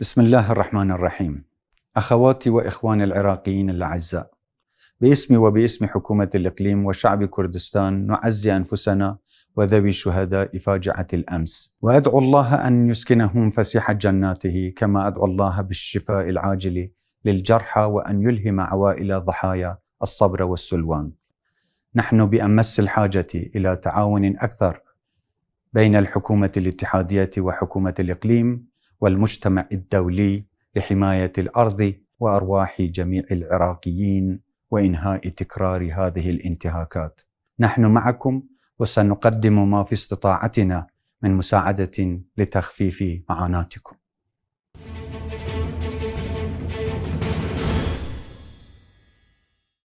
بسم الله الرحمن الرحيم أخواتي وإخواني العراقيين الأعزاء باسمي وباسم حكومة الإقليم وشعب كردستان نعزي أنفسنا وذوي شهداء فاجعة الأمس وأدعو الله أن يسكنهم فسيح جناته كما أدعو الله بالشفاء العاجل للجرحى وأن يلهم عوائل ضحايا الصبر والسلوان نحن بأمس الحاجة إلى تعاون أكثر بين الحكومة الاتحادية وحكومة الإقليم والمجتمع الدولي لحمايه الارض وارواح جميع العراقيين وانهاء تكرار هذه الانتهاكات. نحن معكم وسنقدم ما في استطاعتنا من مساعده لتخفيف معاناتكم.